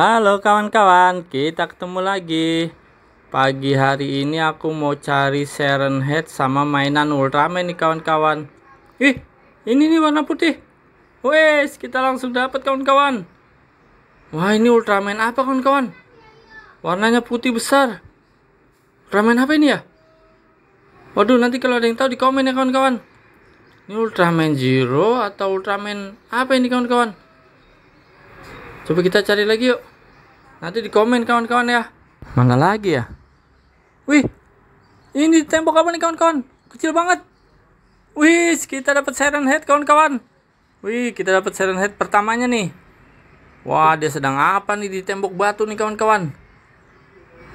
Halo kawan-kawan, kita ketemu lagi. Pagi hari ini aku mau cari Siren Head sama mainan Ultraman nih kawan-kawan. Ih, ini nih warna putih. Wes, kita langsung dapat kawan-kawan. Wah, ini Ultraman apa kawan-kawan? Warnanya putih besar. Ultraman apa ini ya? Waduh, nanti kalau ada yang tahu di komen ya kawan-kawan. Ini Ultraman Zero atau Ultraman apa ini kawan-kawan? Coba kita cari lagi yuk. Nanti di komen kawan-kawan ya. Mana lagi ya? Wih, ini tembok apa nih kawan-kawan? Kecil banget. Wih, kita dapat siren head kawan-kawan. Wih, kita dapat siren head pertamanya nih. Wah, dia sedang apa nih di tembok batu nih kawan-kawan?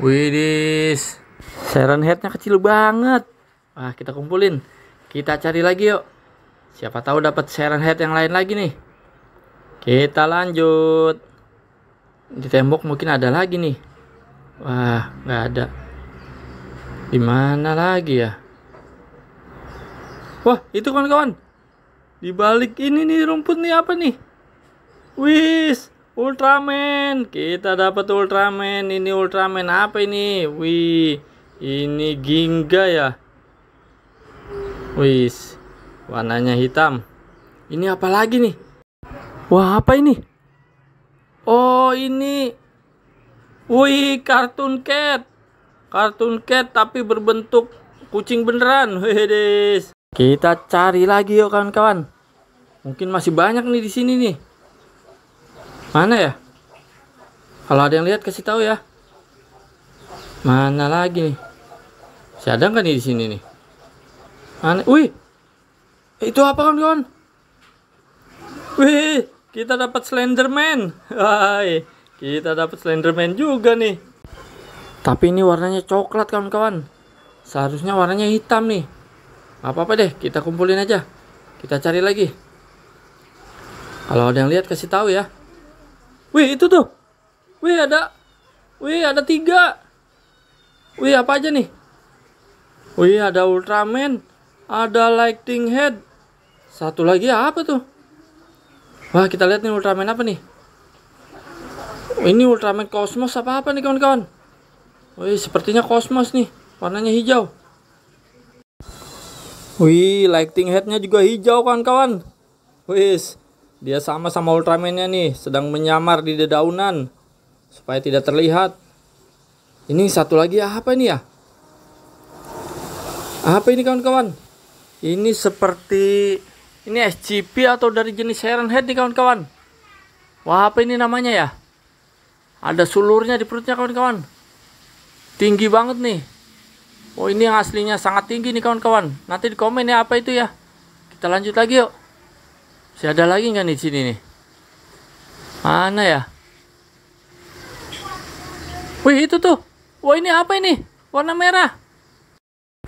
Wih, dis. Siren headnya kecil banget. Ah, kita kumpulin. Kita cari lagi yuk. Siapa tahu dapat siren head yang lain lagi nih. Kita lanjut di tembok mungkin ada lagi nih wah nggak ada di mana lagi ya wah itu kawan-kawan di balik ini nih rumput nih apa nih wis Ultraman kita dapat Ultraman ini Ultraman apa ini wih ini Ginga ya wis warnanya hitam ini apa lagi nih wah apa ini Oh ini Wih kartun cat Kartun cat tapi berbentuk kucing beneran Wedes Kita cari lagi yuk kawan-kawan Mungkin masih banyak nih di sini nih Mana ya Kalau ada yang lihat kasih tahu ya Mana lagi nih Si ada nggak nih di sini nih Mana Wih Itu apa kawan-kawan Wih kita dapat Slenderman. Hai, kita dapat Slenderman juga nih. Tapi ini warnanya coklat kawan-kawan. Seharusnya warnanya hitam nih. Apa-apa deh, kita kumpulin aja. Kita cari lagi. Kalau ada yang lihat kasih tahu ya. Wih, itu tuh. Wih, ada. Wih, ada tiga. Wih, apa aja nih? Wih, ada Ultraman. Ada Lightning Head. Satu lagi apa tuh? Wah, kita lihat nih Ultraman apa nih? Ini Ultraman Cosmos apa-apa nih kawan-kawan? Wih, sepertinya Cosmos nih. Warnanya hijau. Wih, lighting headnya juga hijau kawan-kawan. Wih, dia sama sama Ultraman-nya nih, sedang menyamar di dedaunan. Supaya tidak terlihat. Ini satu lagi apa ini ya? Apa ini kawan-kawan? Ini seperti ini SCP atau dari jenis Iron Head nih kawan-kawan. Wah, apa ini namanya ya? Ada sulurnya di perutnya kawan-kawan. Tinggi banget nih. Oh, ini yang aslinya sangat tinggi nih kawan-kawan. Nanti di komen ya apa itu ya. Kita lanjut lagi yuk. Masih ada lagi nggak nih sini nih? Mana ya? Wih, itu tuh. Wah, ini apa ini? Warna merah.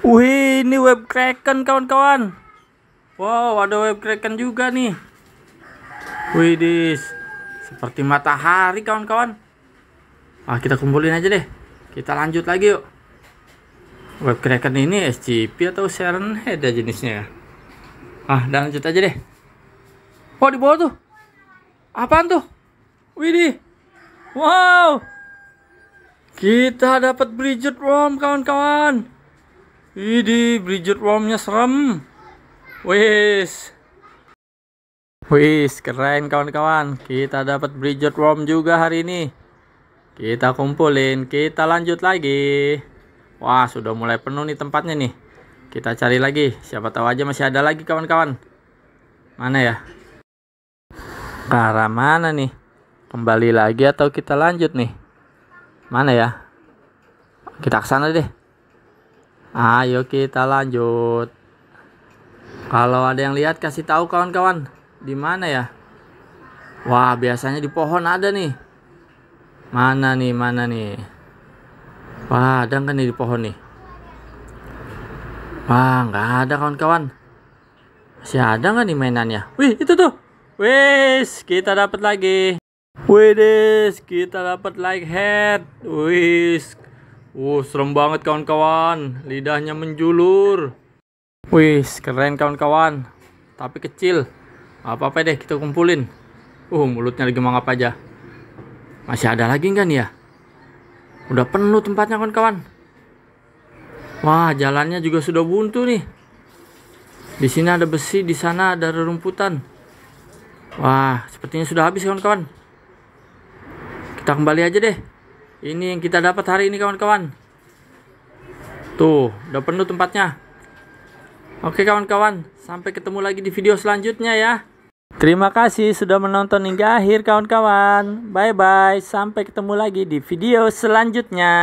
Wih, ini web kraken kawan-kawan. Wow, ada web kraken juga nih. Widis. Seperti matahari kawan-kawan. Ah, kita kumpulin aja deh. Kita lanjut lagi yuk. Web kraken ini SCP atau Seren Head ya jenisnya. Ah, dan lanjut aja deh. Wah, di bawah tuh. Apaan tuh? Widih. Wow. Kita dapat Bridget Worm kawan-kawan. Widih, Bridget Wormnya serem. Wis. Wis, keren kawan-kawan. Kita dapat bridget worm juga hari ini. Kita kumpulin, kita lanjut lagi. Wah, sudah mulai penuh nih tempatnya nih. Kita cari lagi, siapa tahu aja masih ada lagi kawan-kawan. Mana ya? Ke arah mana nih? Kembali lagi atau kita lanjut nih? Mana ya? Kita ke sana deh. Ayo kita lanjut. Kalau ada yang lihat kasih tahu kawan-kawan. Di mana ya? Wah, biasanya di pohon ada nih. Mana nih, mana nih? Wah, ada kan nih di pohon nih? Wah, nggak ada kawan-kawan. Masih ada nggak nih mainannya? Wih, itu tuh. Wih kita dapat lagi. des kita dapat like head. Wih. Uh, serem banget kawan-kawan. Lidahnya menjulur. Wih, keren kawan-kawan. Tapi kecil. Apa-apa deh kita kumpulin. Uh, mulutnya lagi mangap aja. Masih ada lagi nggak nih ya? Udah penuh tempatnya kawan-kawan. Wah, jalannya juga sudah buntu nih. Di sini ada besi, di sana ada rerumputan. Wah, sepertinya sudah habis kawan-kawan. Kita kembali aja deh. Ini yang kita dapat hari ini kawan-kawan. Tuh, udah penuh tempatnya. Oke kawan-kawan, sampai ketemu lagi di video selanjutnya ya. Terima kasih sudah menonton hingga akhir kawan-kawan. Bye-bye, sampai ketemu lagi di video selanjutnya.